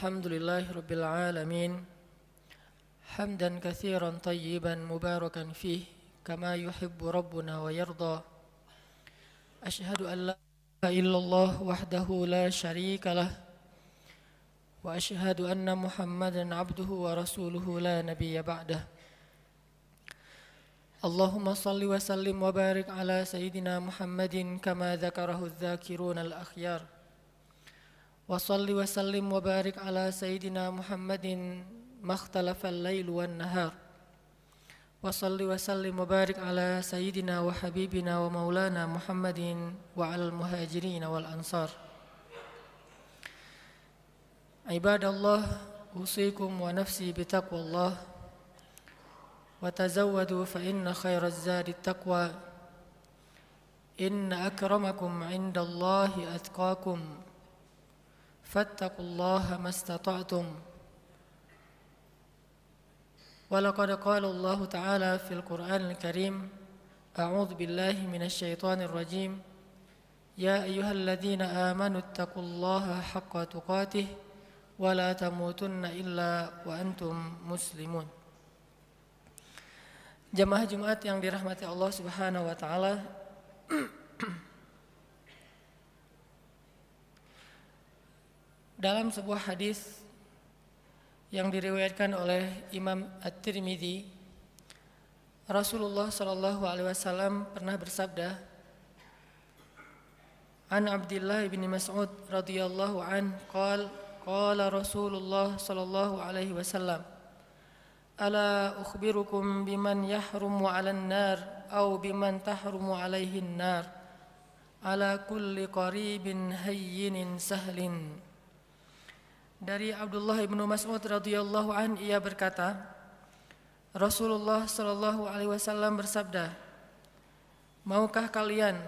الحمد لله رب العالمين حمدا كثيرا طيبا مباركا فيه كما يحب ربنا ويرضى أشهد أن لا إله إلا الله وحده لا شريك له وأشهد أن محمدا عبده ورسوله لا نبي بعده اللهم صل وسلم وبارك على سيدنا محمد كما ذكره الذاكرون الأخيار وصل وسلم وبارك على سيدنا محمد ما اختلف الليل والنهار وصل وسلم وبارك على سيدنا وحبيبنا ومولانا محمد وعلى المهاجرين والأنصار عباد الله أوصيكم ونفسي بتقوى الله وتزودوا فإن خير الزاد التقوى إن أكرمكم عند الله أتقاكم فاتقوا الله ما استطعتم ولقد قال الله تعالى في القرآن الكريم أعوذ بالله من الشيطان الرجيم يا أيها الذين آمنوا اتقوا الله حق تقاته ولا تموتن إلا وأنتم مسلمون جماعة جمعات yang dirahmati Allah Subhanahu wa taala dalam sebuah hadis yang diriwayatkan oleh Imam At-Tirmidzi Rasulullah Shallallahu alaihi wasallam pernah bersabda An Abdullah bin Mas'ud radhiyallahu an qal qala Rasulullah Shallallahu alaihi wasallam Ala ukhbirukum biman yahrumu 'alan nar aw biman tahrumu 'alaihin nar ala kulli qaribin hayyinin sahlin dari Abdullah bin Mas'ud radhiyallahu an ia berkata, Rasulullah shallallahu alaihi wasallam bersabda, "Maukah kalian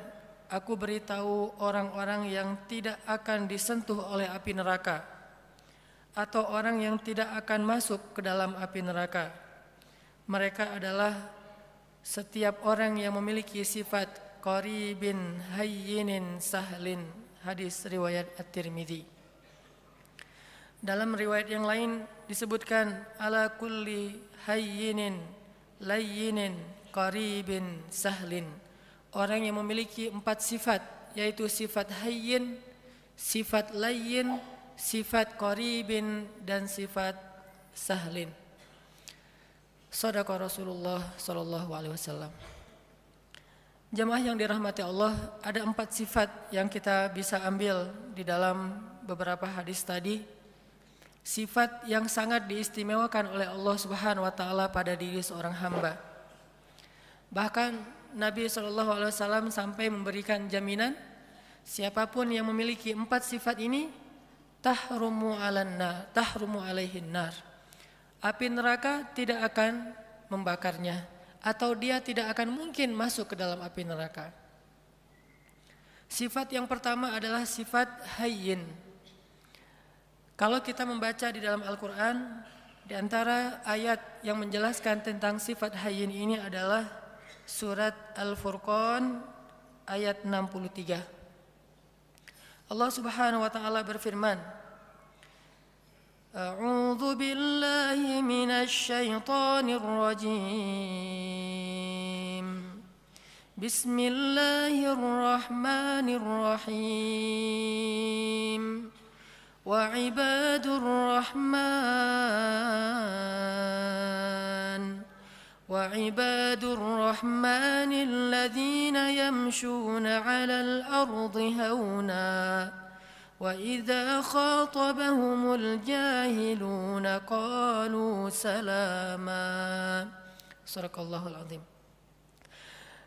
aku beritahu orang-orang yang tidak akan disentuh oleh api neraka atau orang yang tidak akan masuk ke dalam api neraka? Mereka adalah setiap orang yang memiliki sifat qaribin hayyinin sahlin." Hadis riwayat At-Tirmidzi. Dalam riwayat yang lain disebutkan ala kulli hayyinin layyinin qaribin sahlin. Orang yang memiliki empat sifat yaitu sifat hayyin, sifat layyin, sifat qaribin dan sifat sahlin. Sadaqa Rasulullah sallallahu alaihi wasallam. Jemaah yang dirahmati Allah, ada empat sifat yang kita bisa ambil di dalam beberapa hadis tadi Sifat yang sangat diistimewakan oleh Allah Subhanahu wa taala pada diri seorang hamba. Bahkan Nabi Shallallahu alaihi wasallam sampai memberikan jaminan siapapun yang memiliki empat sifat ini tahrumu alanna tahrumu alaihin nar. Api neraka tidak akan membakarnya atau dia tidak akan mungkin masuk ke dalam api neraka. Sifat yang pertama adalah sifat hayyin, kalau kita membaca di dalam Al-Quran, di antara ayat yang menjelaskan tentang sifat hayyin ini adalah surat Al-Furqan ayat 63. Allah Subhanahu wa taala berfirman, A'udzu billahi minasy rajim. Bismillahirrahmanirrahim. وعباد الرحمن وعباد الرحمن الذين يمشون على الأرض هونا وإذا خاطبهم الجاهلون قالوا سلاما صدق الله العظيم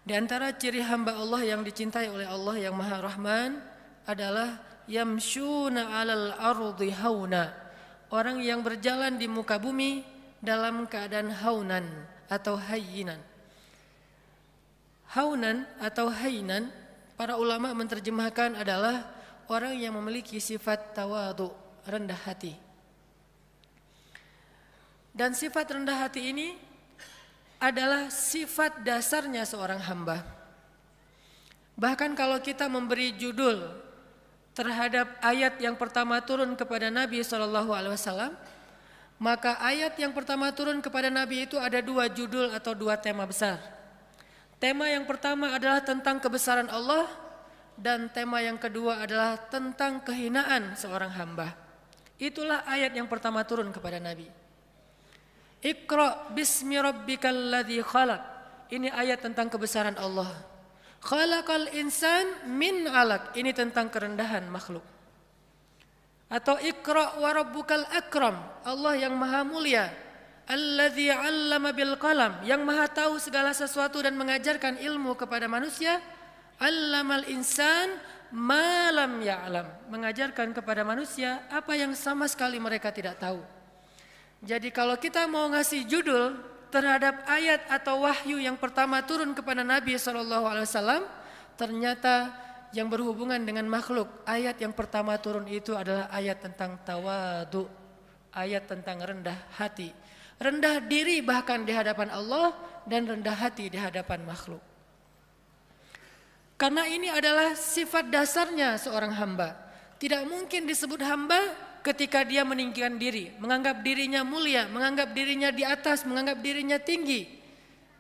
Di antara ciri hamba Allah yang dicintai oleh Allah yang Maha Rahman adalah yamshuna alal ardi hauna. Orang yang berjalan di muka bumi dalam keadaan haunan atau hayinan Haunan atau hayinan para ulama menerjemahkan adalah orang yang memiliki sifat tawadu, rendah hati. Dan sifat rendah hati ini adalah sifat dasarnya seorang hamba. Bahkan kalau kita memberi judul terhadap ayat yang pertama turun kepada Nabi Shallallahu Alaihi Wasallam, maka ayat yang pertama turun kepada Nabi itu ada dua judul atau dua tema besar. Tema yang pertama adalah tentang kebesaran Allah dan tema yang kedua adalah tentang kehinaan seorang hamba. Itulah ayat yang pertama turun kepada Nabi. Iqra bismi rabbikal ladzi khalaq. Ini ayat tentang kebesaran Allah. Khalaqal insan min alak. Ini tentang kerendahan makhluk. Atau ikra wa rabbukal akram. Allah yang maha mulia. Alladhi 'allama bil qalam, yang maha tahu segala sesuatu dan mengajarkan ilmu kepada manusia. 'Allamal insan malam ya'lam, mengajarkan kepada manusia apa yang sama sekali mereka tidak tahu. Jadi kalau kita mau ngasih judul terhadap ayat atau wahyu yang pertama turun kepada Nabi saw, ternyata yang berhubungan dengan makhluk ayat yang pertama turun itu adalah ayat tentang tawadu ayat tentang rendah hati rendah diri bahkan di hadapan Allah dan rendah hati di hadapan makhluk karena ini adalah sifat dasarnya seorang hamba tidak mungkin disebut hamba ketika dia meninggikan diri, menganggap dirinya mulia, menganggap dirinya di atas, menganggap dirinya tinggi.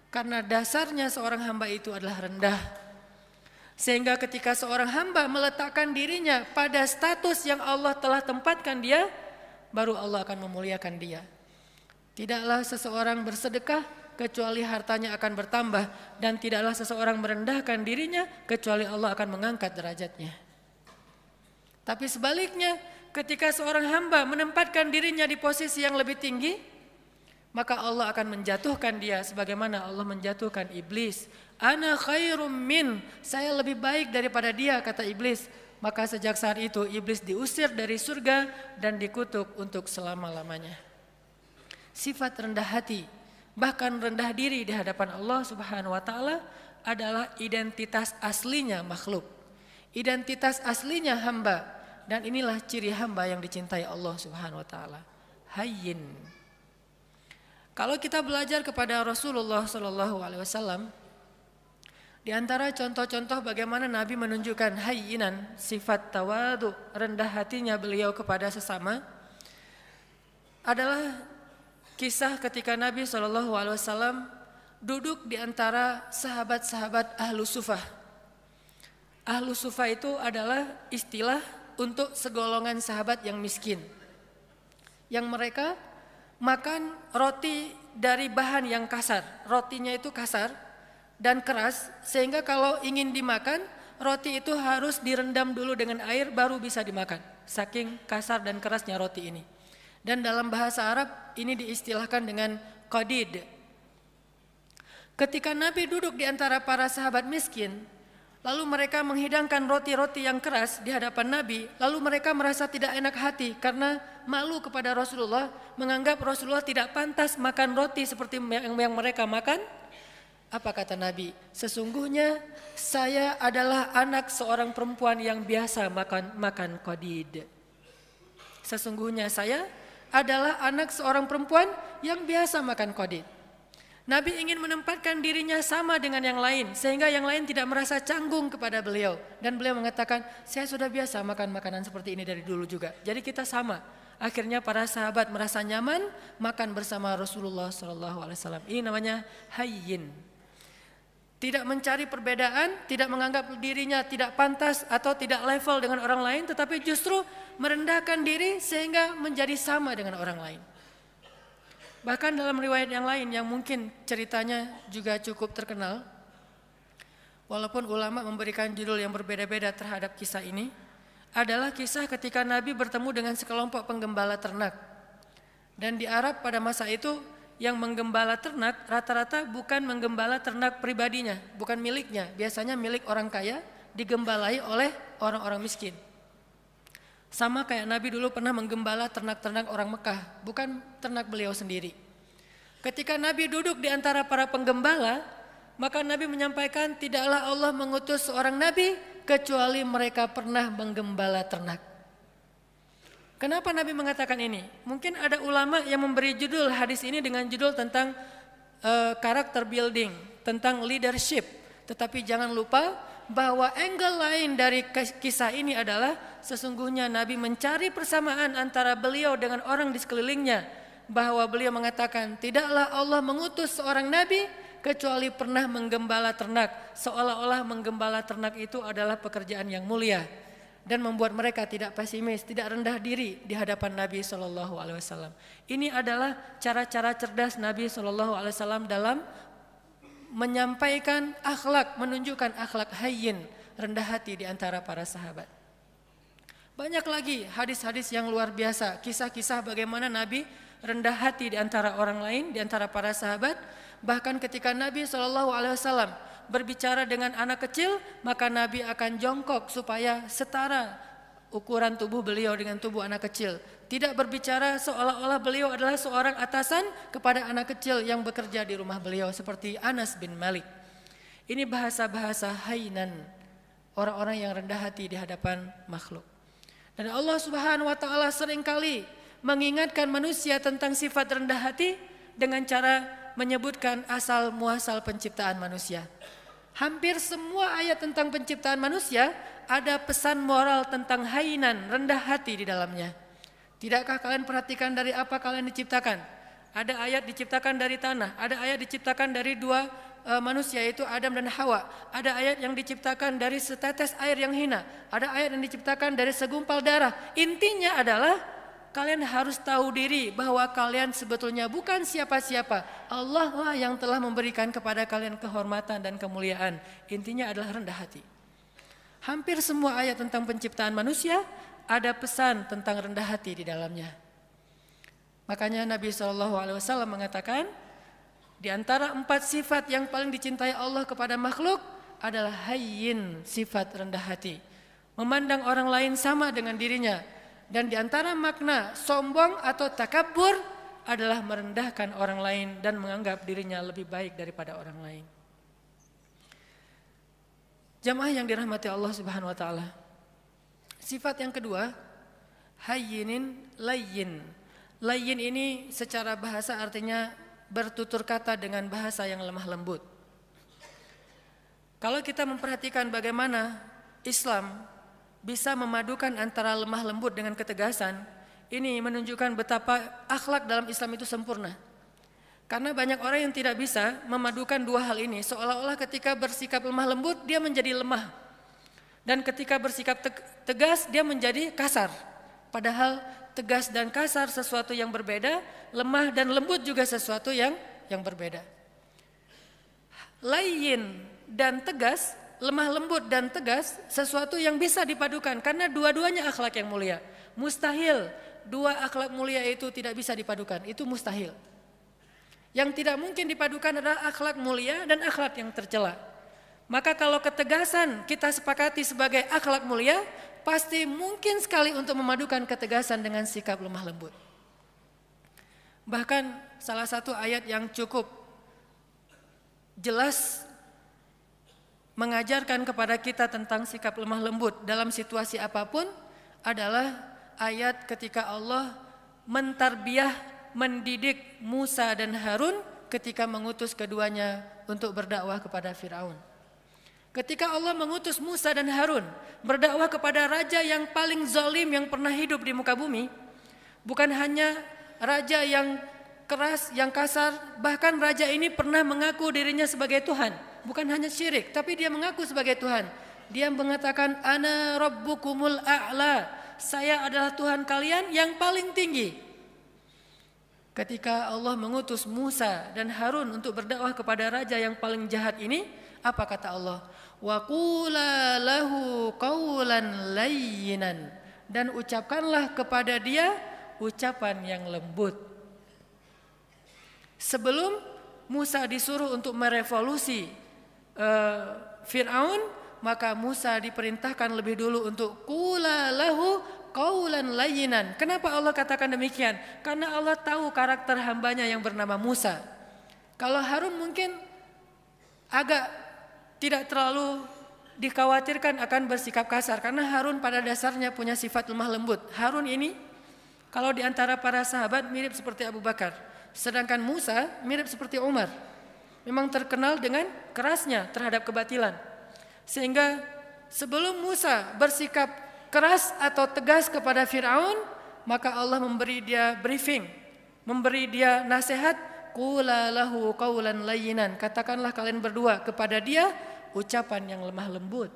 Karena dasarnya seorang hamba itu adalah rendah. Sehingga ketika seorang hamba meletakkan dirinya pada status yang Allah telah tempatkan dia, baru Allah akan memuliakan dia. Tidaklah seseorang bersedekah kecuali hartanya akan bertambah dan tidaklah seseorang merendahkan dirinya kecuali Allah akan mengangkat derajatnya. Tapi sebaliknya, ketika seorang hamba menempatkan dirinya di posisi yang lebih tinggi, maka Allah akan menjatuhkan dia sebagaimana Allah menjatuhkan iblis. Ana khairum min, saya lebih baik daripada dia kata iblis. Maka sejak saat itu iblis diusir dari surga dan dikutuk untuk selama-lamanya. Sifat rendah hati, bahkan rendah diri di hadapan Allah Subhanahu wa taala adalah identitas aslinya makhluk. Identitas aslinya hamba dan inilah ciri hamba yang dicintai Allah Subhanahu wa taala. Hayyin. Kalau kita belajar kepada Rasulullah Shallallahu alaihi wasallam di antara contoh-contoh bagaimana Nabi menunjukkan hayyinan, sifat tawadu, rendah hatinya beliau kepada sesama adalah kisah ketika Nabi Shallallahu alaihi wasallam duduk di antara sahabat-sahabat Ahlu Sufah. Ahlu Sufah itu adalah istilah untuk segolongan sahabat yang miskin. Yang mereka makan roti dari bahan yang kasar. Rotinya itu kasar dan keras sehingga kalau ingin dimakan roti itu harus direndam dulu dengan air baru bisa dimakan. Saking kasar dan kerasnya roti ini. Dan dalam bahasa Arab ini diistilahkan dengan qadid. Ketika Nabi duduk di antara para sahabat miskin, Lalu mereka menghidangkan roti-roti yang keras di hadapan Nabi. Lalu mereka merasa tidak enak hati karena malu kepada Rasulullah, menganggap Rasulullah tidak pantas makan roti seperti yang mereka makan. Apa kata Nabi? Sesungguhnya saya adalah anak seorang perempuan yang biasa makan makan kodid. Sesungguhnya saya adalah anak seorang perempuan yang biasa makan kodid. Nabi ingin menempatkan dirinya sama dengan yang lain sehingga yang lain tidak merasa canggung kepada beliau dan beliau mengatakan saya sudah biasa makan makanan seperti ini dari dulu juga. Jadi kita sama. Akhirnya para sahabat merasa nyaman makan bersama Rasulullah Shallallahu Alaihi Wasallam. Ini namanya hayyin. Tidak mencari perbedaan, tidak menganggap dirinya tidak pantas atau tidak level dengan orang lain, tetapi justru merendahkan diri sehingga menjadi sama dengan orang lain. Bahkan dalam riwayat yang lain yang mungkin ceritanya juga cukup terkenal, walaupun ulama memberikan judul yang berbeda-beda terhadap kisah ini, adalah kisah ketika Nabi bertemu dengan sekelompok penggembala ternak. Dan di Arab pada masa itu yang menggembala ternak rata-rata bukan menggembala ternak pribadinya, bukan miliknya, biasanya milik orang kaya digembalai oleh orang-orang miskin. Sama kayak Nabi dulu pernah menggembala ternak-ternak orang Mekah, bukan ternak beliau sendiri. Ketika Nabi duduk di antara para penggembala, maka Nabi menyampaikan tidaklah Allah mengutus seorang Nabi kecuali mereka pernah menggembala ternak. Kenapa Nabi mengatakan ini? Mungkin ada ulama yang memberi judul hadis ini dengan judul tentang eh, karakter uh, building, tentang leadership. Tetapi jangan lupa bahwa angle lain dari kisah ini adalah sesungguhnya Nabi mencari persamaan antara beliau dengan orang di sekelilingnya bahwa beliau mengatakan tidaklah Allah mengutus seorang nabi kecuali pernah menggembala ternak seolah-olah menggembala ternak itu adalah pekerjaan yang mulia dan membuat mereka tidak pesimis, tidak rendah diri di hadapan Nabi Shallallahu Alaihi Wasallam. Ini adalah cara-cara cerdas Nabi Shallallahu Alaihi Wasallam dalam menyampaikan akhlak, menunjukkan akhlak hayyin, rendah hati di antara para sahabat. Banyak lagi hadis-hadis yang luar biasa, kisah-kisah bagaimana Nabi rendah hati di antara orang lain, di antara para sahabat. Bahkan ketika Nabi saw berbicara dengan anak kecil, maka Nabi akan jongkok supaya setara ukuran tubuh beliau dengan tubuh anak kecil. Tidak berbicara seolah-olah beliau adalah seorang atasan kepada anak kecil yang bekerja di rumah beliau seperti Anas bin Malik. Ini bahasa-bahasa hainan, orang-orang yang rendah hati di hadapan makhluk. Dan Allah Subhanahu wa taala seringkali mengingatkan manusia tentang sifat rendah hati dengan cara menyebutkan asal muasal penciptaan manusia. Hampir semua ayat tentang penciptaan manusia ada pesan moral tentang hainan, rendah hati di dalamnya. Tidakkah kalian perhatikan dari apa kalian diciptakan? Ada ayat diciptakan dari tanah, ada ayat diciptakan dari dua e, manusia yaitu Adam dan Hawa. Ada ayat yang diciptakan dari setetes air yang hina, ada ayat yang diciptakan dari segumpal darah. Intinya adalah kalian harus tahu diri bahwa kalian sebetulnya bukan siapa-siapa. Allah lah yang telah memberikan kepada kalian kehormatan dan kemuliaan. Intinya adalah rendah hati. Hampir semua ayat tentang penciptaan manusia ada pesan tentang rendah hati di dalamnya. Makanya Nabi saw mengatakan, di antara empat sifat yang paling dicintai Allah kepada makhluk adalah hayyin, sifat rendah hati. Memandang orang lain sama dengan dirinya, dan di antara makna sombong atau takabur adalah merendahkan orang lain dan menganggap dirinya lebih baik daripada orang lain. Jamaah yang dirahmati Allah Subhanahu wa taala. Sifat yang kedua, hayyinin layyin. Layyin ini secara bahasa artinya bertutur kata dengan bahasa yang lemah lembut. Kalau kita memperhatikan bagaimana Islam bisa memadukan antara lemah lembut dengan ketegasan, ini menunjukkan betapa akhlak dalam Islam itu sempurna. Karena banyak orang yang tidak bisa memadukan dua hal ini, seolah-olah ketika bersikap lemah lembut dia menjadi lemah. Dan ketika bersikap tegas dia menjadi kasar. Padahal tegas dan kasar sesuatu yang berbeda, lemah dan lembut juga sesuatu yang yang berbeda. Lain dan tegas lemah lembut dan tegas sesuatu yang bisa dipadukan karena dua-duanya akhlak yang mulia. Mustahil dua akhlak mulia itu tidak bisa dipadukan, itu mustahil. Yang tidak mungkin dipadukan adalah akhlak mulia dan akhlak yang tercela. Maka kalau ketegasan kita sepakati sebagai akhlak mulia, pasti mungkin sekali untuk memadukan ketegasan dengan sikap lemah lembut. Bahkan salah satu ayat yang cukup jelas mengajarkan kepada kita tentang sikap lemah lembut dalam situasi apapun adalah ayat ketika Allah mentarbiah, mendidik Musa dan Harun ketika mengutus keduanya untuk berdakwah kepada Firaun. Ketika Allah mengutus Musa dan Harun berdakwah kepada raja yang paling zalim yang pernah hidup di muka bumi, bukan hanya raja yang keras, yang kasar, bahkan raja ini pernah mengaku dirinya sebagai Tuhan bukan hanya syirik, tapi dia mengaku sebagai Tuhan. Dia mengatakan ana rabbukumul a'la. Saya adalah Tuhan kalian yang paling tinggi. Ketika Allah mengutus Musa dan Harun untuk berdakwah kepada raja yang paling jahat ini, apa kata Allah? Wa qula lahu qawlan layyinan. Dan ucapkanlah kepada dia ucapan yang lembut. Sebelum Musa disuruh untuk merevolusi Eh, Fir'aun, maka Musa diperintahkan lebih dulu untuk kula lahu kaulan layinan. Kenapa Allah katakan demikian? Karena Allah tahu karakter hambanya yang bernama Musa. Kalau Harun mungkin agak tidak terlalu dikhawatirkan akan bersikap kasar karena Harun pada dasarnya punya sifat lemah lembut. Harun ini kalau di antara para sahabat mirip seperti Abu Bakar, sedangkan Musa mirip seperti Umar memang terkenal dengan kerasnya terhadap kebatilan. Sehingga sebelum Musa bersikap keras atau tegas kepada Firaun, maka Allah memberi dia briefing, memberi dia nasihat, qula lahu qawlan layyinan. Katakanlah kalian berdua kepada dia ucapan yang lemah lembut.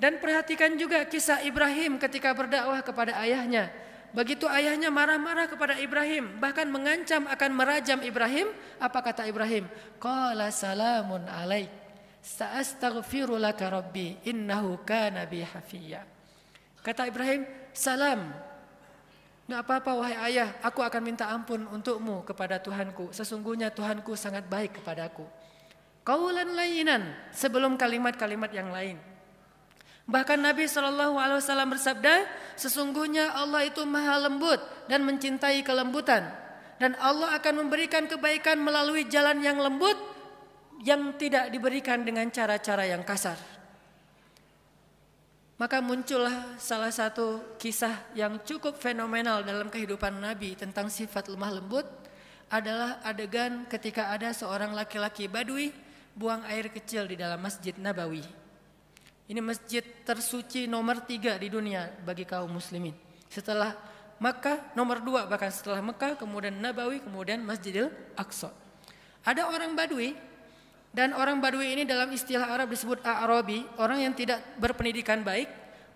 Dan perhatikan juga kisah Ibrahim ketika berdakwah kepada ayahnya Begitu ayahnya marah-marah kepada Ibrahim, bahkan mengancam akan merajam Ibrahim, apa kata Ibrahim? Qala salamun alaik. Sa'astaghfiru laka rabbi innahu kana bi hafiyya. Kata Ibrahim, "Salam. Enggak apa-apa wahai ayah, aku akan minta ampun untukmu kepada Tuhanku. Sesungguhnya Tuhanku sangat baik kepadaku." Kaulan lainan sebelum kalimat-kalimat yang lain. Bahkan Nabi Shallallahu Alaihi Wasallam bersabda, sesungguhnya Allah itu maha lembut dan mencintai kelembutan, dan Allah akan memberikan kebaikan melalui jalan yang lembut yang tidak diberikan dengan cara-cara yang kasar. Maka muncullah salah satu kisah yang cukup fenomenal dalam kehidupan Nabi tentang sifat lemah lembut adalah adegan ketika ada seorang laki-laki Badui buang air kecil di dalam Masjid Nabawi. Ini masjid tersuci nomor tiga di dunia bagi kaum muslimin. Setelah Makkah nomor dua bahkan setelah Mekah kemudian Nabawi kemudian Masjidil Aqsa. Ada orang Badui dan orang Badui ini dalam istilah Arab disebut Arabi, orang yang tidak berpendidikan baik,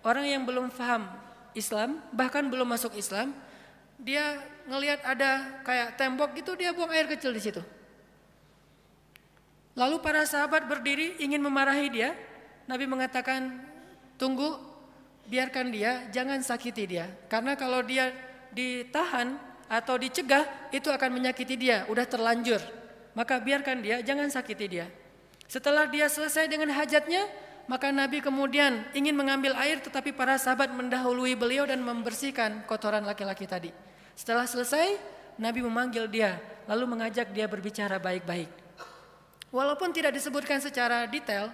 orang yang belum faham Islam, bahkan belum masuk Islam, dia ngelihat ada kayak tembok gitu dia buang air kecil di situ. Lalu para sahabat berdiri ingin memarahi dia, Nabi mengatakan, tunggu, biarkan dia, jangan sakiti dia. Karena kalau dia ditahan atau dicegah, itu akan menyakiti dia, udah terlanjur. Maka biarkan dia, jangan sakiti dia. Setelah dia selesai dengan hajatnya, maka Nabi kemudian ingin mengambil air tetapi para sahabat mendahului beliau dan membersihkan kotoran laki-laki tadi. Setelah selesai, Nabi memanggil dia lalu mengajak dia berbicara baik-baik. Walaupun tidak disebutkan secara detail,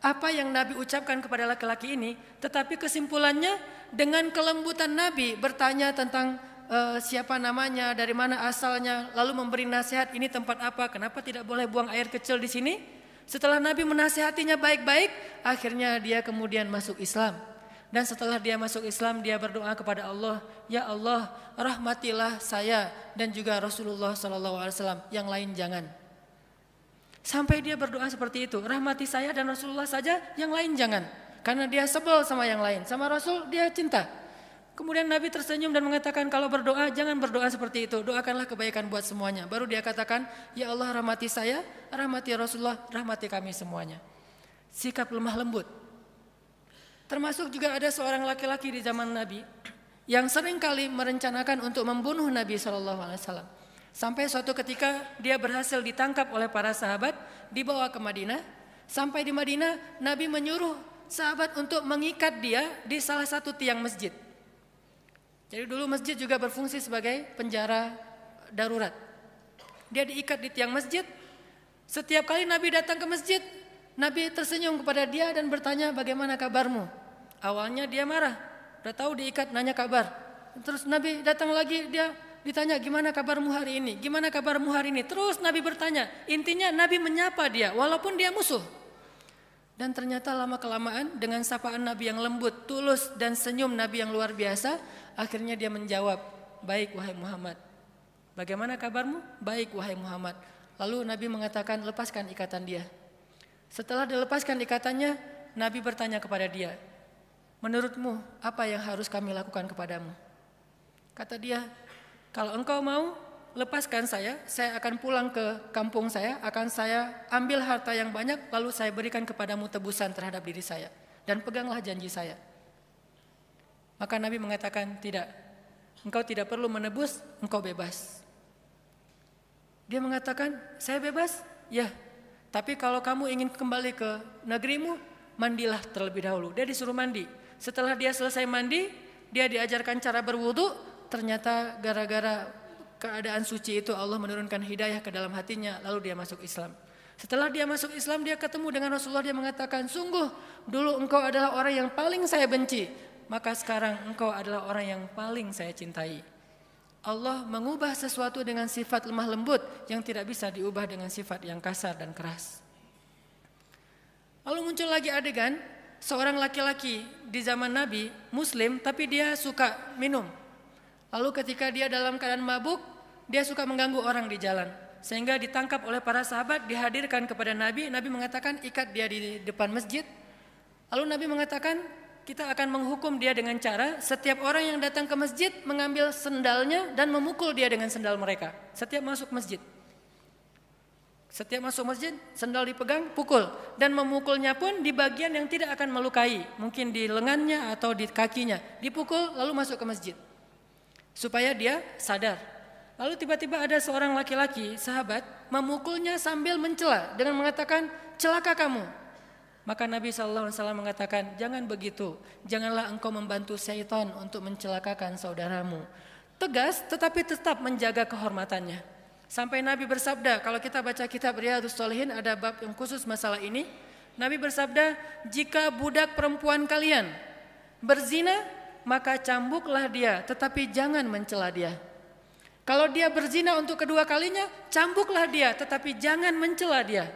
apa yang Nabi ucapkan kepada laki-laki ini, tetapi kesimpulannya dengan kelembutan Nabi bertanya tentang uh, siapa namanya, dari mana asalnya, lalu memberi nasihat ini tempat apa, kenapa tidak boleh buang air kecil di sini? Setelah Nabi menasihatinya baik-baik, akhirnya dia kemudian masuk Islam. Dan setelah dia masuk Islam, dia berdoa kepada Allah, "Ya Allah, rahmatilah saya dan juga Rasulullah SAW. Yang lain jangan." Sampai dia berdoa seperti itu, rahmati saya dan Rasulullah saja, yang lain jangan. Karena dia sebel sama yang lain, sama Rasul dia cinta. Kemudian Nabi tersenyum dan mengatakan kalau berdoa jangan berdoa seperti itu, doakanlah kebaikan buat semuanya. Baru dia katakan, ya Allah rahmati saya, rahmati Rasulullah, rahmati kami semuanya. Sikap lemah lembut. Termasuk juga ada seorang laki-laki di zaman Nabi yang sering kali merencanakan untuk membunuh Nabi Shallallahu Alaihi Wasallam. Sampai suatu ketika dia berhasil ditangkap oleh para sahabat, dibawa ke Madinah. Sampai di Madinah, Nabi menyuruh sahabat untuk mengikat dia di salah satu tiang masjid. Jadi dulu masjid juga berfungsi sebagai penjara darurat. Dia diikat di tiang masjid. Setiap kali Nabi datang ke masjid, Nabi tersenyum kepada dia dan bertanya bagaimana kabarmu. Awalnya dia marah, udah tahu diikat nanya kabar. Terus Nabi datang lagi dia ditanya gimana kabarmu hari ini, gimana kabarmu hari ini. Terus Nabi bertanya, intinya Nabi menyapa dia walaupun dia musuh. Dan ternyata lama kelamaan dengan sapaan Nabi yang lembut, tulus dan senyum Nabi yang luar biasa, akhirnya dia menjawab, baik wahai Muhammad. Bagaimana kabarmu? Baik wahai Muhammad. Lalu Nabi mengatakan lepaskan ikatan dia. Setelah dilepaskan ikatannya, Nabi bertanya kepada dia, menurutmu apa yang harus kami lakukan kepadamu? Kata dia, kalau engkau mau, lepaskan saya, saya akan pulang ke kampung saya, akan saya ambil harta yang banyak, lalu saya berikan kepadamu tebusan terhadap diri saya. Dan peganglah janji saya. Maka Nabi mengatakan, tidak, engkau tidak perlu menebus, engkau bebas. Dia mengatakan, saya bebas? Ya, tapi kalau kamu ingin kembali ke negerimu, mandilah terlebih dahulu. Dia disuruh mandi. Setelah dia selesai mandi, dia diajarkan cara berwudu, ternyata gara-gara keadaan suci itu Allah menurunkan hidayah ke dalam hatinya lalu dia masuk Islam. Setelah dia masuk Islam dia ketemu dengan Rasulullah dia mengatakan sungguh dulu engkau adalah orang yang paling saya benci maka sekarang engkau adalah orang yang paling saya cintai. Allah mengubah sesuatu dengan sifat lemah lembut yang tidak bisa diubah dengan sifat yang kasar dan keras. Lalu muncul lagi adegan seorang laki-laki di zaman Nabi Muslim tapi dia suka minum Lalu ketika dia dalam keadaan mabuk, dia suka mengganggu orang di jalan. Sehingga ditangkap oleh para sahabat, dihadirkan kepada Nabi. Nabi mengatakan ikat dia di depan masjid. Lalu Nabi mengatakan kita akan menghukum dia dengan cara setiap orang yang datang ke masjid mengambil sendalnya dan memukul dia dengan sendal mereka. Setiap masuk masjid. Setiap masuk masjid, sendal dipegang, pukul. Dan memukulnya pun di bagian yang tidak akan melukai. Mungkin di lengannya atau di kakinya. Dipukul lalu masuk ke masjid supaya dia sadar. Lalu tiba-tiba ada seorang laki-laki, sahabat, memukulnya sambil mencela dengan mengatakan, "Celaka kamu." Maka Nabi Shallallahu alaihi wasallam mengatakan, "Jangan begitu. Janganlah engkau membantu syaitan untuk mencelakakan saudaramu." Tegas tetapi tetap menjaga kehormatannya. Sampai Nabi bersabda, kalau kita baca kitab Riyadus Shalihin ada bab yang khusus masalah ini. Nabi bersabda, "Jika budak perempuan kalian berzina, maka cambuklah dia, tetapi jangan mencela dia. Kalau dia berzina untuk kedua kalinya, cambuklah dia, tetapi jangan mencela dia.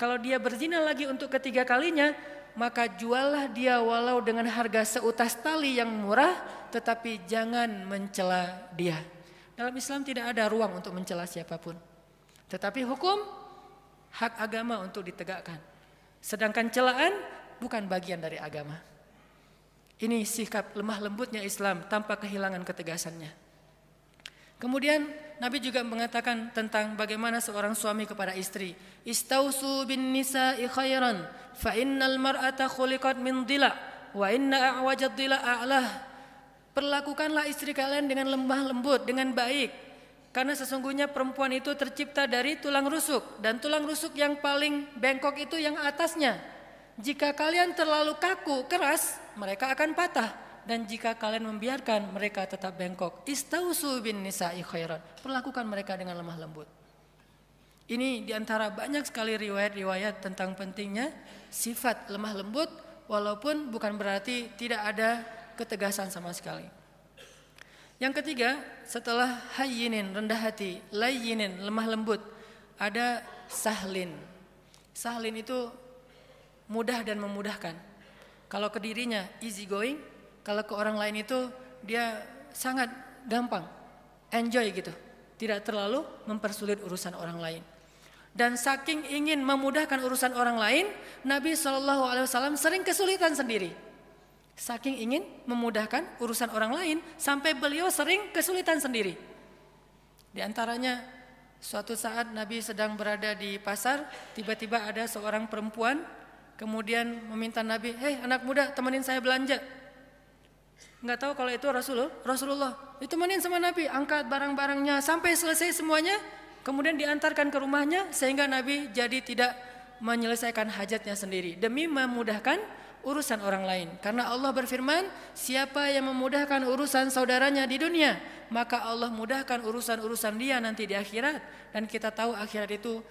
Kalau dia berzina lagi untuk ketiga kalinya, maka juallah dia walau dengan harga seutas tali yang murah, tetapi jangan mencela dia. Dalam Islam tidak ada ruang untuk mencela siapapun. Tetapi hukum hak agama untuk ditegakkan. Sedangkan celaan bukan bagian dari agama. Ini sikap lemah lembutnya Islam tanpa kehilangan ketegasannya. Kemudian Nabi juga mengatakan tentang bagaimana seorang suami kepada istri. Istausu bin nisa'i khairan fa innal mar'ata khuliqat min dila wa inna a'wajad dila a'lah. Perlakukanlah istri kalian dengan lemah lembut, dengan baik. Karena sesungguhnya perempuan itu tercipta dari tulang rusuk dan tulang rusuk yang paling bengkok itu yang atasnya jika kalian terlalu kaku, keras, mereka akan patah. Dan jika kalian membiarkan, mereka tetap bengkok. Istausu bin nisa'i khairan. Perlakukan mereka dengan lemah lembut. Ini diantara banyak sekali riwayat-riwayat tentang pentingnya sifat lemah lembut, walaupun bukan berarti tidak ada ketegasan sama sekali. Yang ketiga, setelah hayyinin, rendah hati, layyinin, lemah lembut, ada sahlin. Sahlin itu mudah dan memudahkan. Kalau ke dirinya easy going, kalau ke orang lain itu dia sangat gampang, enjoy gitu. Tidak terlalu mempersulit urusan orang lain. Dan saking ingin memudahkan urusan orang lain, Nabi Shallallahu Alaihi Wasallam sering kesulitan sendiri. Saking ingin memudahkan urusan orang lain, sampai beliau sering kesulitan sendiri. Di antaranya Suatu saat Nabi sedang berada di pasar, tiba-tiba ada seorang perempuan Kemudian meminta Nabi, hei anak muda temenin saya belanja. Nggak tahu kalau itu Rasulullah, Rasulullah ditemenin sama Nabi, angkat barang-barangnya sampai selesai semuanya. Kemudian diantarkan ke rumahnya sehingga Nabi jadi tidak menyelesaikan hajatnya sendiri demi memudahkan urusan orang lain. Karena Allah berfirman, siapa yang memudahkan urusan saudaranya di dunia, maka Allah mudahkan urusan-urusan dia nanti di akhirat. Dan kita tahu akhirat itu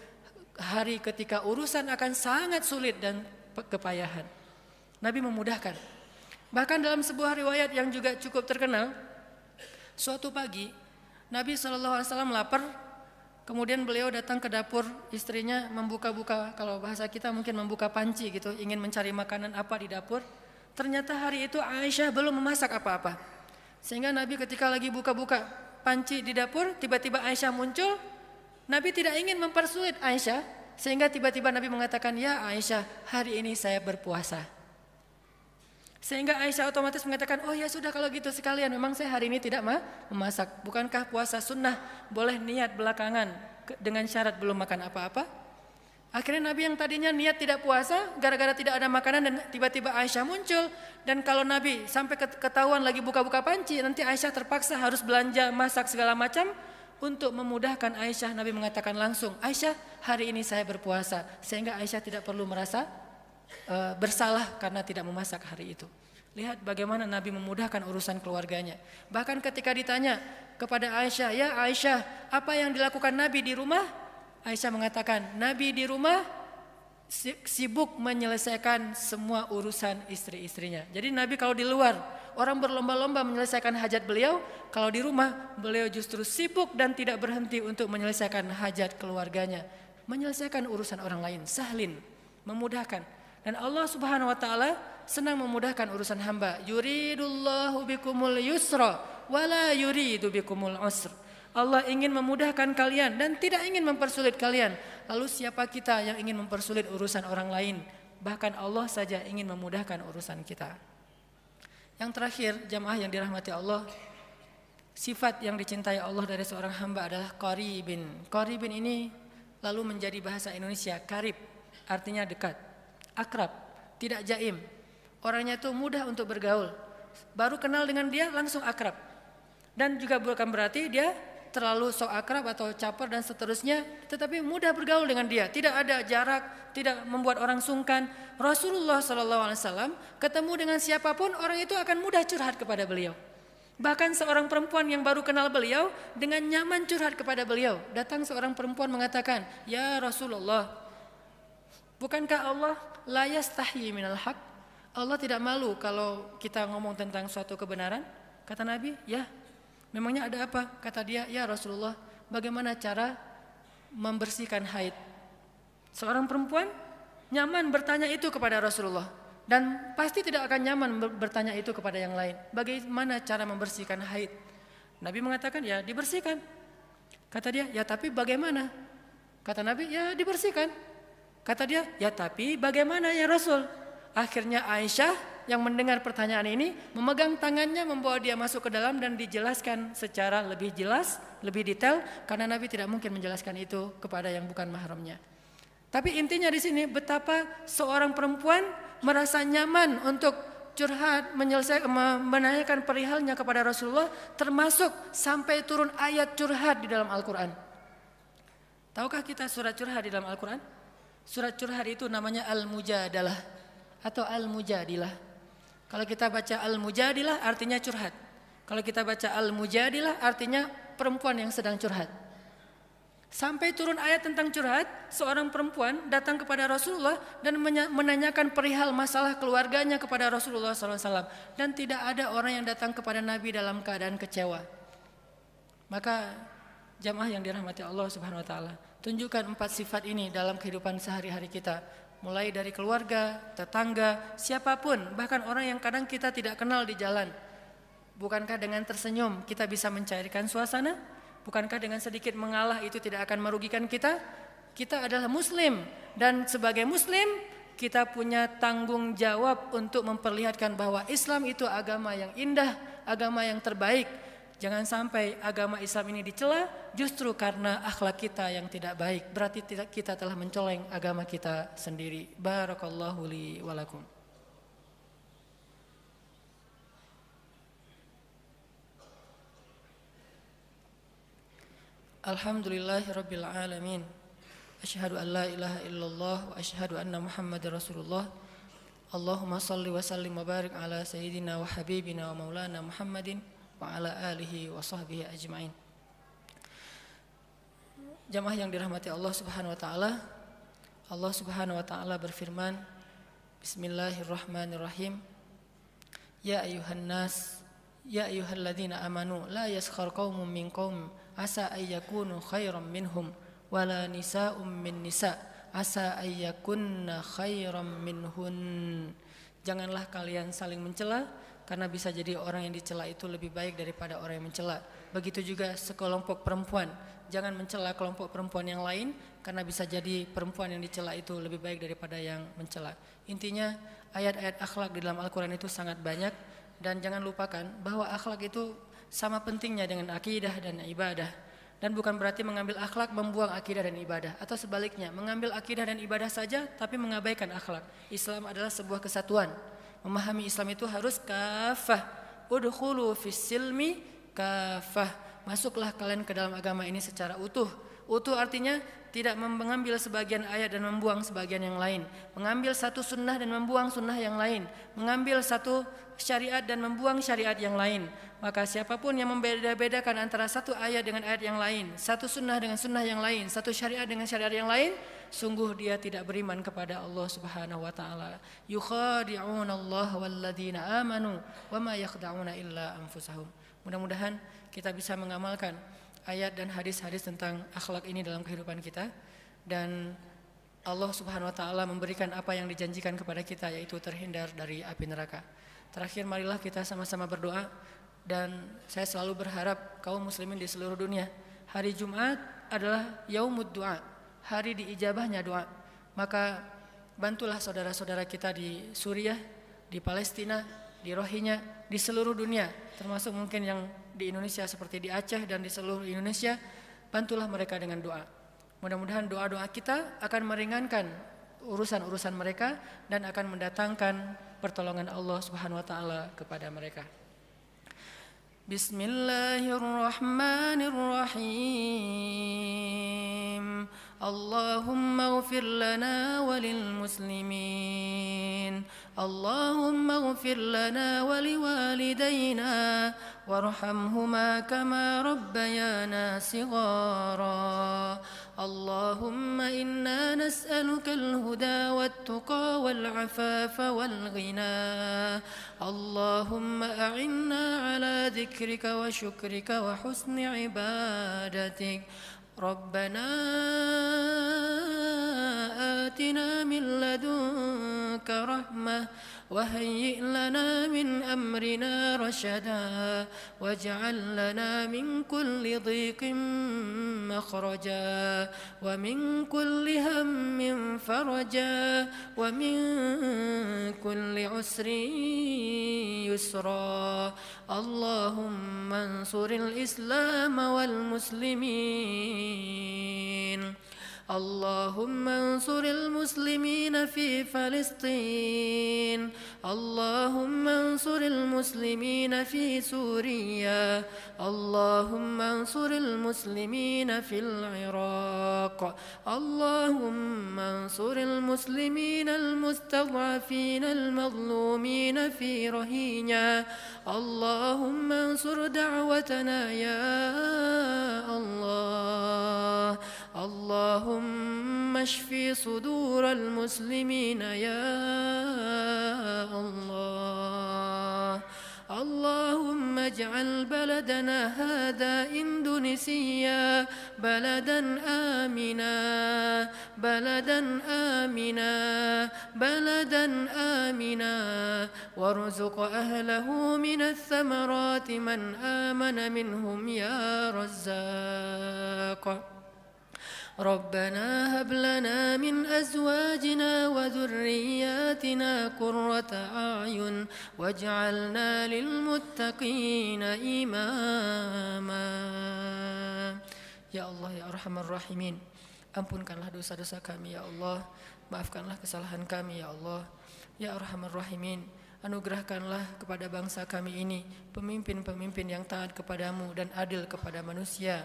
hari ketika urusan akan sangat sulit dan kepayahan. Nabi memudahkan. Bahkan dalam sebuah riwayat yang juga cukup terkenal, suatu pagi Nabi Shallallahu Alaihi Wasallam lapar, kemudian beliau datang ke dapur istrinya membuka-buka kalau bahasa kita mungkin membuka panci gitu, ingin mencari makanan apa di dapur. Ternyata hari itu Aisyah belum memasak apa-apa, sehingga Nabi ketika lagi buka-buka panci di dapur, tiba-tiba Aisyah muncul, Nabi tidak ingin mempersulit Aisyah sehingga tiba-tiba Nabi mengatakan, "Ya Aisyah, hari ini saya berpuasa." Sehingga Aisyah otomatis mengatakan, "Oh ya sudah kalau gitu sekalian, memang saya hari ini tidak ma memasak. Bukankah puasa sunnah boleh niat belakangan dengan syarat belum makan apa-apa?" Akhirnya Nabi yang tadinya niat tidak puasa gara-gara tidak ada makanan dan tiba-tiba Aisyah muncul dan kalau Nabi sampai ketahuan lagi buka-buka panci nanti Aisyah terpaksa harus belanja masak segala macam untuk memudahkan Aisyah, Nabi mengatakan langsung, Aisyah hari ini saya berpuasa. Sehingga Aisyah tidak perlu merasa uh, bersalah karena tidak memasak hari itu. Lihat bagaimana Nabi memudahkan urusan keluarganya. Bahkan ketika ditanya kepada Aisyah, "Ya Aisyah, apa yang dilakukan Nabi di rumah?" Aisyah mengatakan, "Nabi di rumah sibuk menyelesaikan semua urusan istri-istrinya." Jadi Nabi kalau di luar orang berlomba-lomba menyelesaikan hajat beliau, kalau di rumah beliau justru sibuk dan tidak berhenti untuk menyelesaikan hajat keluarganya, menyelesaikan urusan orang lain, sahlin, memudahkan. Dan Allah Subhanahu wa taala senang memudahkan urusan hamba. Yuridullahu bikumul yusra wala yuridu bikumul usra. Allah ingin memudahkan kalian dan tidak ingin mempersulit kalian. Lalu siapa kita yang ingin mempersulit urusan orang lain? Bahkan Allah saja ingin memudahkan urusan kita. Yang terakhir, jamaah yang dirahmati Allah, sifat yang dicintai Allah dari seorang hamba adalah qaribin. Qaribin ini lalu menjadi bahasa Indonesia karib, artinya dekat, akrab, tidak jaim. Orangnya itu mudah untuk bergaul. Baru kenal dengan dia langsung akrab. Dan juga bukan berarti dia terlalu sok akrab atau caper dan seterusnya, tetapi mudah bergaul dengan dia. Tidak ada jarak, tidak membuat orang sungkan. Rasulullah SAW ketemu dengan siapapun orang itu akan mudah curhat kepada beliau. Bahkan seorang perempuan yang baru kenal beliau dengan nyaman curhat kepada beliau. Datang seorang perempuan mengatakan, Ya Rasulullah, bukankah Allah layas tahyi minal haq? Allah tidak malu kalau kita ngomong tentang suatu kebenaran? Kata Nabi, ya Memangnya ada apa? Kata dia, ya Rasulullah, bagaimana cara membersihkan haid? Seorang perempuan nyaman bertanya itu kepada Rasulullah. Dan pasti tidak akan nyaman bertanya itu kepada yang lain. Bagaimana cara membersihkan haid? Nabi mengatakan, ya dibersihkan. Kata dia, ya tapi bagaimana? Kata Nabi, ya dibersihkan. Kata dia, ya tapi bagaimana ya Rasul? Akhirnya Aisyah yang mendengar pertanyaan ini memegang tangannya membawa dia masuk ke dalam dan dijelaskan secara lebih jelas, lebih detail karena Nabi tidak mungkin menjelaskan itu kepada yang bukan mahramnya. Tapi intinya di sini betapa seorang perempuan merasa nyaman untuk curhat menyelesaikan menanyakan perihalnya kepada Rasulullah termasuk sampai turun ayat curhat di dalam Al-Qur'an. Tahukah kita surat curhat di dalam Al-Qur'an? Surat curhat itu namanya Al-Mujadalah atau al-mujadilah. Kalau kita baca al-mujadilah artinya curhat. Kalau kita baca al-mujadilah artinya perempuan yang sedang curhat. Sampai turun ayat tentang curhat, seorang perempuan datang kepada Rasulullah dan menanyakan perihal masalah keluarganya kepada Rasulullah SAW. Dan tidak ada orang yang datang kepada Nabi dalam keadaan kecewa. Maka jamaah yang dirahmati Allah Subhanahu Wa Taala, tunjukkan empat sifat ini dalam kehidupan sehari-hari kita mulai dari keluarga, tetangga, siapapun, bahkan orang yang kadang kita tidak kenal di jalan. Bukankah dengan tersenyum kita bisa mencairkan suasana? Bukankah dengan sedikit mengalah itu tidak akan merugikan kita? Kita adalah muslim dan sebagai muslim kita punya tanggung jawab untuk memperlihatkan bahwa Islam itu agama yang indah, agama yang terbaik, Jangan sampai agama Islam ini dicela justru karena akhlak kita yang tidak baik. Berarti kita telah mencoleng agama kita sendiri. Barakallahu li walakum. Alhamdulillahirabbil alamin. Asyhadu an la ilaha illallah wa ashadu anna Muhammad Rasulullah. Allahumma salli wa sallim wa barik ala sayyidina wa habibina wa maulana Muhammadin wa ala alihi wa sahbihi ajmain. Jamaah yang dirahmati Allah Subhanahu wa taala, Allah Subhanahu wa taala berfirman, Bismillahirrahmanirrahim. Ya ayuhan nas, ya ayyuhalladzina amanu la yaskhar qaumun min qaum asa ayyakunu khairan minhum la nisa'um min nisa' asa ayyakunna khairan minhun. Janganlah kalian saling mencela karena bisa jadi orang yang dicela itu lebih baik daripada orang yang mencela. Begitu juga sekelompok perempuan, jangan mencela kelompok perempuan yang lain karena bisa jadi perempuan yang dicela itu lebih baik daripada yang mencela. Intinya ayat-ayat akhlak di dalam Al-Qur'an itu sangat banyak dan jangan lupakan bahwa akhlak itu sama pentingnya dengan akidah dan ibadah. Dan bukan berarti mengambil akhlak membuang akidah dan ibadah atau sebaliknya, mengambil akidah dan ibadah saja tapi mengabaikan akhlak. Islam adalah sebuah kesatuan memahami Islam itu harus kafah. Udkhulu fis kafah. Masuklah kalian ke dalam agama ini secara utuh. Utuh artinya tidak mengambil sebagian ayat dan membuang sebagian yang lain. Mengambil satu sunnah dan membuang sunnah yang lain. Mengambil satu syariat dan membuang syariat yang lain. Maka siapapun yang membeda-bedakan antara satu ayat dengan ayat yang lain. Satu sunnah dengan sunnah yang lain. Satu syariat dengan syariat yang lain sungguh dia tidak beriman kepada Allah Subhanahu wa taala. Yukhadi'unallaha walladzina amanu wama yakhda'una illa anfusahum. Mudah-mudahan kita bisa mengamalkan ayat dan hadis-hadis tentang akhlak ini dalam kehidupan kita dan Allah Subhanahu wa taala memberikan apa yang dijanjikan kepada kita yaitu terhindar dari api neraka. Terakhir marilah kita sama-sama berdoa dan saya selalu berharap kaum muslimin di seluruh dunia hari Jumat adalah yaumud du'a hari diijabahnya doa. Maka bantulah saudara-saudara kita di Suriah, di Palestina, di Rohingya, di seluruh dunia, termasuk mungkin yang di Indonesia seperti di Aceh dan di seluruh Indonesia, bantulah mereka dengan doa. Mudah-mudahan doa-doa kita akan meringankan urusan-urusan mereka dan akan mendatangkan pertolongan Allah Subhanahu wa taala kepada mereka. Bismillahirrahmanirrahim. اللهم اغفر لنا وللمسلمين اللهم اغفر لنا ولوالدينا وارحمهما كما ربيانا صغارا اللهم إنا نسألك الهدى والتقى والعفاف والغنى اللهم أعنا على ذكرك وشكرك وحسن عبادتك ربنا آتنا من لدنك رحمة وهيئ لنا من أمرنا رشدا واجعل لنا من كل ضيق مخرجا ومن كل هم فرجا ومن كل عسر يسرا اللهم انصر الإسلام والمسلمين اللهم انصر المسلمين في فلسطين اللهم انصر المسلمين في سوريا اللهم انصر المسلمين في العراق اللهم انصر المسلمين المستضعفين المظلومين في رهينيا اللهم انصر دعوتنا يا الله اللهم اشف صدور المسلمين يا الله اللهم اجعل بلدنا هذا اندونيسيا بلدا امنا بلدا امنا بلدا امنا وارزق اهله من الثمرات من امن منهم يا رزاق ربنا هب لنا من أزواجنا وذرياتنا قرة أعين واجعلنا للمتقين إماما يا الله يا أرحم الراحمين Ampunkanlah dosa-dosa kami ya Allah Maafkanlah kesalahan kami ya Allah Ya Arhamar Rahimin Anugerahkanlah kepada bangsa kami ini pemimpin-pemimpin yang taat kepadamu dan adil kepada manusia.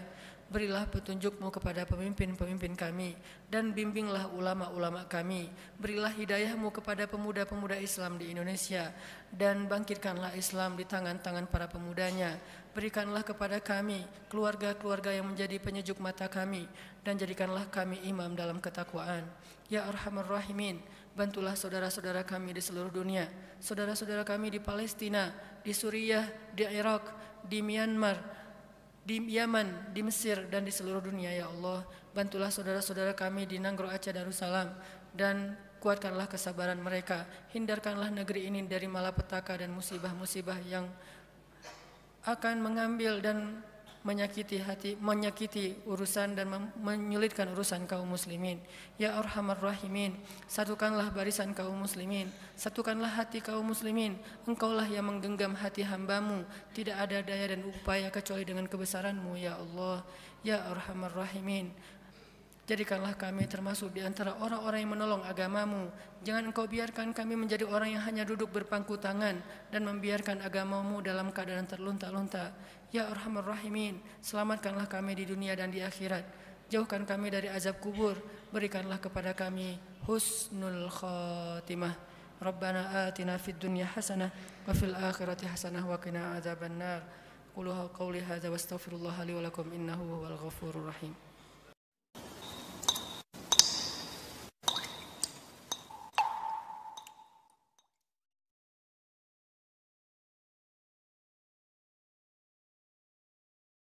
Berilah petunjukmu kepada pemimpin-pemimpin kami dan bimbinglah ulama-ulama kami. Berilah hidayahmu kepada pemuda-pemuda Islam di Indonesia dan bangkitkanlah Islam di tangan-tangan para pemudanya. Berikanlah kepada kami keluarga-keluarga yang menjadi penyejuk mata kami dan jadikanlah kami imam dalam ketakwaan. Ya Arhamar Rahimin, bantulah saudara-saudara kami di seluruh dunia, saudara-saudara kami di Palestina, di Suriah, di Irak, di Myanmar, di Yaman, di Mesir dan di seluruh dunia ya Allah. Bantulah saudara-saudara kami di Nanggro Aceh Darussalam dan kuatkanlah kesabaran mereka. Hindarkanlah negeri ini dari malapetaka dan musibah-musibah yang akan mengambil dan menyakiti hati, menyakiti urusan dan menyulitkan urusan kaum muslimin. Ya Arhamar Rahimin, satukanlah barisan kaum muslimin, satukanlah hati kaum muslimin. Engkaulah yang menggenggam hati hambamu, tidak ada daya dan upaya kecuali dengan kebesaranmu, Ya Allah. Ya Arhamar Rahimin, Jadikanlah kami termasuk di antara orang-orang yang menolong agamamu. Jangan engkau biarkan kami menjadi orang yang hanya duduk berpangku tangan dan membiarkan agamamu dalam keadaan terlunta-lunta. Ya Arhamar Rahimin, selamatkanlah kami di dunia dan di akhirat. Jauhkan kami dari azab kubur, berikanlah kepada kami husnul khatimah. Rabbana atina fid dunya hasanah wa fil akhirati hasanah wa qina adzabannar. Qulu qawli hadza wastaghfirullah li wa lakum innahu huwal ghafurur rahim.